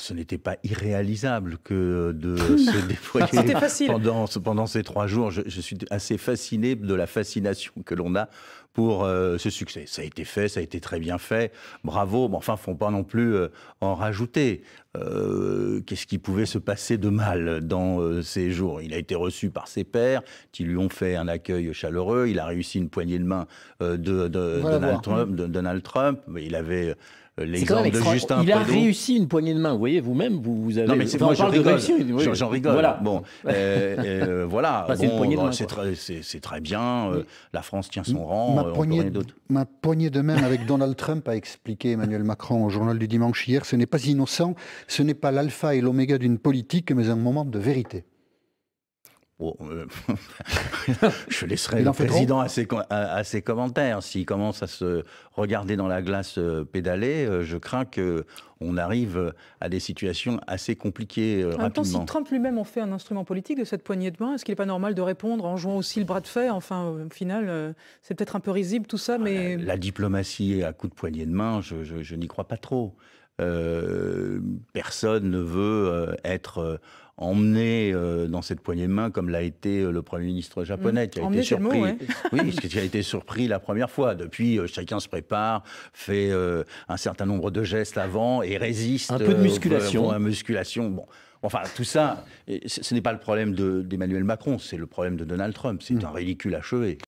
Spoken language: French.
ce n'était pas irréalisable que de se déployer ah, pendant, ces trois jours. je, suis assez fasciné de la fascination que l'on a pour euh, ce succès. Ça a été fait, ça a été très bien fait, bravo, mais enfin, faut pas non plus euh, en rajouter. Euh, qu'est-ce qui pouvait se passer de mal dans ces jours Il a été reçu par ses pères, qui lui ont fait un accueil chaleureux, il a réussi une poignée de main de, de Donald, Trump, il avait... L'exemple de Justin Il a réussi une poignée de main. Vous voyez, vous-même, vous, avez. Non, mais c'est moi, j'en rigole. rigole. Voilà. Bon, voilà. c'est très, bien. la France tient son rang. Ma poignée de même avec Donald Trump a expliqué Emmanuel Macron au journal du dimanche hier. Ce n'est pas innocent, ce n'est pas l'alpha et l'oméga d'une politique, mais un moment de vérité. Euh, je laisserai le président à ses, commentaires. S'il commence à se regarder dans la glace euh, pédaler, euh, je crains qu'on arrive à des situations assez compliquées si Trump lui-même en fait un instrument politique de cette poignée de main, est-ce qu'il n'est pas normal de répondre en jouant aussi le bras de fer Enfin, au final, c'est peut-être un peu risible tout ça, ah, mais... La, diplomatie à coups de poignée de main, je n'y crois pas trop. Euh, personne ne veut euh, être euh, emmené dans cette poignée de main comme l'a été le Premier ministre japonais mmh. qui a été surpris. oui, qui a été surpris la première fois. Depuis, chacun se prépare, fait un certain nombre de gestes avant et résiste. Un peu de musculation. Enfin, tout ça, ce n'est pas le problème d'Emmanuel Macron, c'est le problème de Donald Trump. C'est mmh. un ridicule achevé.